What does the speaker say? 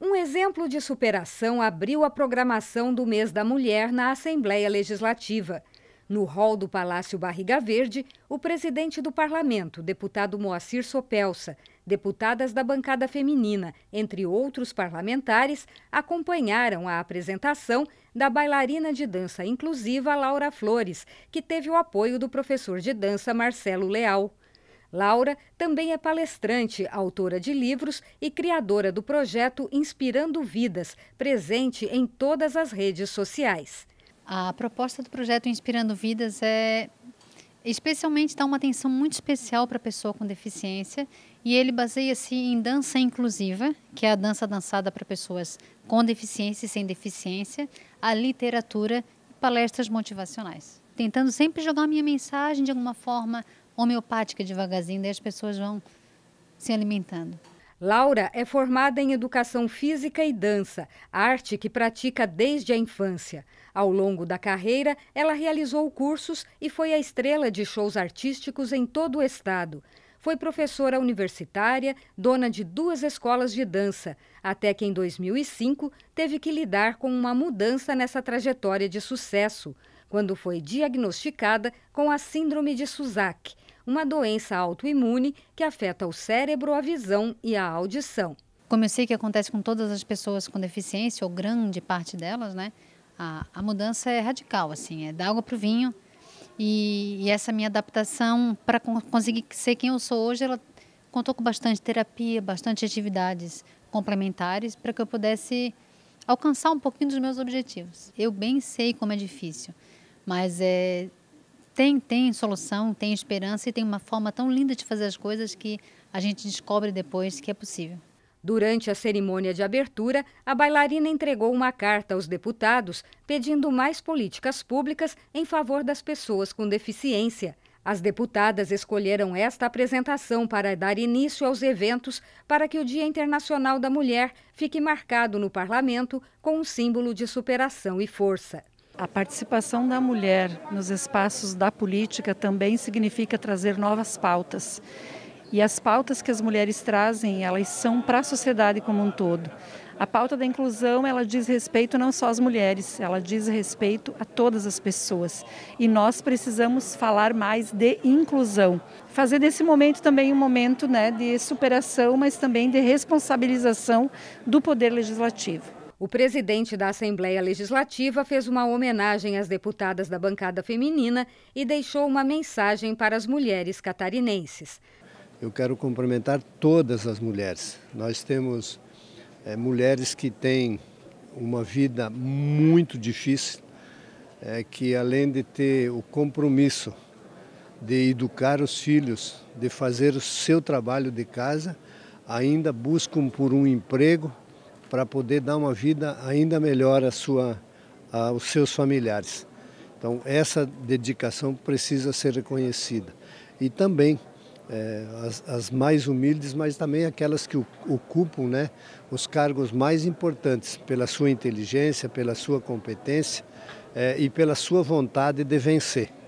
Um exemplo de superação abriu a programação do Mês da Mulher na Assembleia Legislativa. No hall do Palácio Barriga Verde, o presidente do parlamento, deputado Moacir Sopelsa, deputadas da bancada feminina, entre outros parlamentares, acompanharam a apresentação da bailarina de dança inclusiva Laura Flores, que teve o apoio do professor de dança Marcelo Leal. Laura também é palestrante, autora de livros e criadora do projeto Inspirando Vidas, presente em todas as redes sociais. A proposta do projeto Inspirando Vidas é especialmente dar uma atenção muito especial para a pessoa com deficiência e ele baseia-se em dança inclusiva, que é a dança dançada para pessoas com deficiência e sem deficiência, a literatura e palestras motivacionais. Tentando sempre jogar minha mensagem de alguma forma homeopática devagarzinho, daí as pessoas vão se alimentando. Laura é formada em educação física e dança, arte que pratica desde a infância. Ao longo da carreira, ela realizou cursos e foi a estrela de shows artísticos em todo o estado. Foi professora universitária, dona de duas escolas de dança, até que em 2005 teve que lidar com uma mudança nessa trajetória de sucesso quando foi diagnosticada com a Síndrome de Suzak, uma doença autoimune que afeta o cérebro, a visão e a audição. Como eu sei que acontece com todas as pessoas com deficiência, ou grande parte delas, né? A, a mudança é radical, assim, é da água para o vinho. E, e, essa minha adaptação para conseguir ser quem eu sou hoje, ela contou com bastante terapia, bastante atividades complementares para que eu pudesse alcançar um pouquinho dos meus objetivos. Eu bem sei como é difícil, mas é, tem, tem solução, tem esperança e tem uma forma tão linda de fazer as coisas que a gente descobre depois que é possível. Durante a cerimônia de abertura, a bailarina entregou uma carta aos deputados pedindo mais políticas públicas em favor das pessoas com deficiência. As deputadas escolheram esta apresentação para dar início aos eventos para que o Dia Internacional da Mulher fique marcado no parlamento com um símbolo de superação e força. A participação da mulher nos espaços da política também significa trazer novas pautas. E as pautas que as mulheres trazem, elas são para a sociedade como um todo. A pauta da inclusão, ela diz respeito não só às mulheres, ela diz respeito a todas as pessoas. E nós precisamos falar mais de inclusão. Fazer desse momento também um momento né, de superação, mas também de responsabilização do Poder Legislativo. O presidente da Assembleia Legislativa fez uma homenagem às deputadas da bancada feminina e deixou uma mensagem para as mulheres catarinenses eu quero cumprimentar todas as mulheres. Nós temos é, mulheres que têm uma vida muito difícil, é, que além de ter o compromisso de educar os filhos, de fazer o seu trabalho de casa, ainda buscam por um emprego para poder dar uma vida ainda melhor a sua, aos seus familiares. Então, essa dedicação precisa ser reconhecida. E também é, as, as, mais humildes, mas também aquelas que ocupam né, os cargos mais importantes pela sua inteligência, pela sua competência é, e pela sua vontade de vencer.